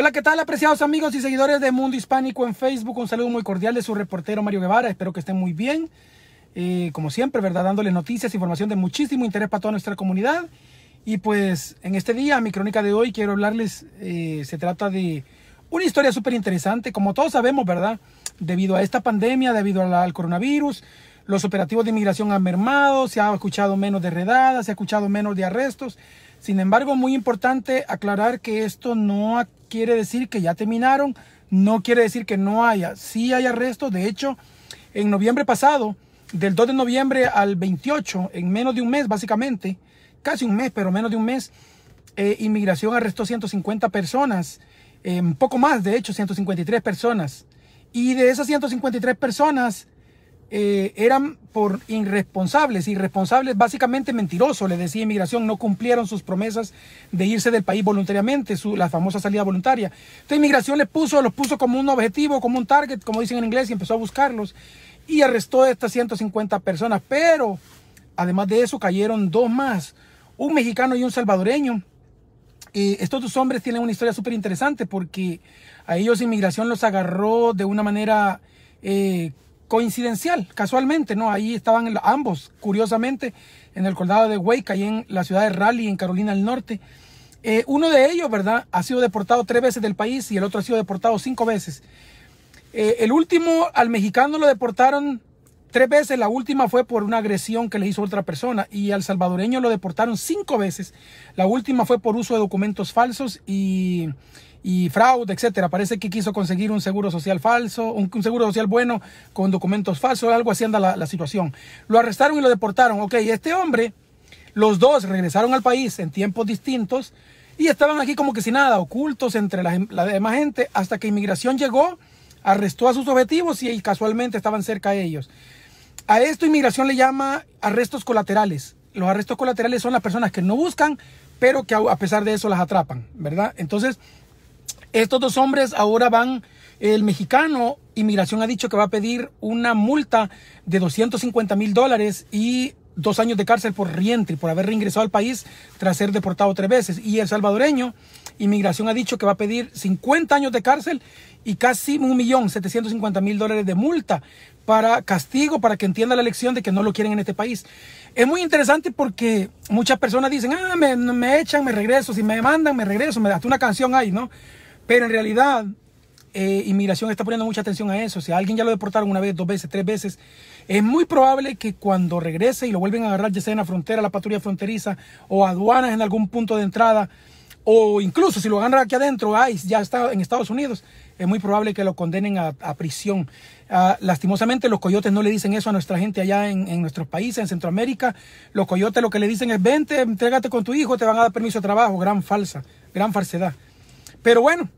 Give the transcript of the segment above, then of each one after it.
Hola, ¿qué tal, apreciados amigos y seguidores de Mundo Hispánico en Facebook? Un saludo muy cordial de su reportero Mario Guevara. Espero que estén muy bien. Eh, como siempre, ¿verdad? Dándoles noticias, información de muchísimo interés para toda nuestra comunidad. Y pues en este día, mi crónica de hoy, quiero hablarles, eh, se trata de una historia súper interesante, como todos sabemos, ¿verdad? Debido a esta pandemia, debido al coronavirus, los operativos de inmigración han mermado, se ha escuchado menos de redadas, se ha escuchado menos de arrestos. Sin embargo, muy importante aclarar que esto no, ha quiere decir que ya terminaron, no quiere decir que no haya. Sí hay arrestos, de hecho, en noviembre pasado, del 2 de noviembre al 28, en menos de un mes básicamente, casi un mes, pero menos de un mes, eh, inmigración arrestó 150 personas, eh, poco más, de hecho, 153 personas. Y de esas 153 personas, eh, eran por irresponsables, irresponsables básicamente mentirosos, les decía inmigración, no cumplieron sus promesas de irse del país voluntariamente, su, la famosa salida voluntaria. Entonces inmigración les puso, los puso como un objetivo, como un target, como dicen en inglés, y empezó a buscarlos y arrestó a estas 150 personas, pero además de eso cayeron dos más, un mexicano y un salvadoreño. estos dos hombres tienen una historia súper interesante porque a ellos inmigración los agarró de una manera... Eh, coincidencial, casualmente, ¿no? Ahí estaban ambos, curiosamente, en el condado de Wake, ahí en la ciudad de Raleigh, en Carolina del Norte. Eh, uno de ellos, ¿verdad? Ha sido deportado tres veces del país y el otro ha sido deportado cinco veces. Eh, el último, al mexicano lo deportaron Tres veces, la última fue por una agresión que le hizo otra persona y al salvadoreño lo deportaron cinco veces. La última fue por uso de documentos falsos y, fraude, etcétera. Parece que quiso conseguir un seguro social falso, un, seguro social bueno con documentos falsos, algo así anda la, situación. Lo arrestaron y lo deportaron. Ok, este hombre, los dos regresaron al país en tiempos distintos y estaban aquí como que sin nada, ocultos entre la demás gente, hasta que inmigración llegó arrestó a sus objetivos y casualmente estaban cerca de ellos. A esto inmigración le llama arrestos colaterales. Los arrestos colaterales son las personas que no buscan, pero que a pesar de eso las atrapan, ¿verdad? Entonces, estos dos hombres ahora van, el mexicano, inmigración ha dicho que va a pedir una multa de 250 mil dólares y dos años de cárcel por rientre, por haber reingresado al país tras ser deportado tres veces. Y el salvadoreño Inmigración ha dicho que va a pedir 50 años de cárcel y casi 1.750.000 dólares de multa para castigo, para que entienda la elección de que no lo quieren en este país. Es muy interesante porque muchas personas dicen, ah, me, me echan, me regreso, si me mandan me regreso, me da una canción ahí, ¿no? Pero en realidad, eh, inmigración está poniendo mucha atención a eso. Si alguien ya lo deportaron una vez, dos veces, tres veces, es muy probable que cuando regrese y lo vuelven a agarrar, ya sea en la frontera, la patrulla fronteriza o aduanas en algún punto de entrada, o incluso si lo agarran aquí adentro, ya está en Estados Unidos, es muy probable que lo condenen a, prisión. Ah, lastimosamente los coyotes no le dicen eso a nuestra gente allá en, en, nuestros países, en Centroamérica. Los coyotes lo que le dicen es vente, entrégate con tu hijo, te van a dar permiso de trabajo. Gran falsa, gran falsedad. Pero bueno,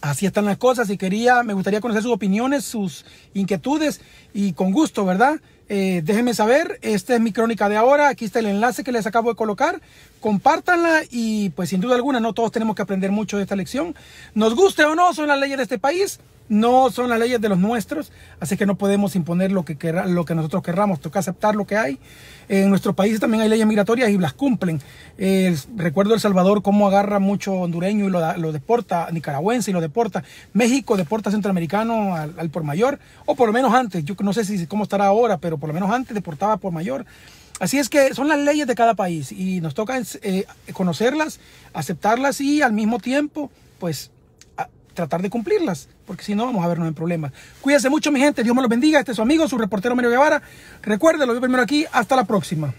así están las cosas y quería, me gustaría conocer sus opiniones, sus inquietudes y con gusto, ¿verdad? Eh, déjenme saber, esta es mi crónica de ahora, aquí está el enlace que les acabo de colocar, compártanla y pues sin duda alguna, no todos tenemos que aprender mucho de esta lección, nos guste o no, son las leyes de este país, no son las leyes de los nuestros, así que no podemos imponer lo que, lo que nosotros querramos, toca aceptar lo que hay. En nuestros países también hay leyes migratorias y las cumplen. recuerdo El Salvador cómo agarra mucho hondureño y lo, deporta, nicaragüense y lo deporta. México deporta centroamericano al, por mayor, o por lo menos antes, yo no sé si cómo estará ahora, pero por lo menos antes deportaba por mayor. Así es que son las leyes de cada país y nos toca eh, conocerlas, aceptarlas y al mismo tiempo, pues tratar de cumplirlas, porque si no vamos a vernos en problemas. Cuídense mucho mi gente, Dios me los bendiga, este es su amigo, su reportero Mario Guevara. Recuérdelo, yo primero aquí, hasta la próxima.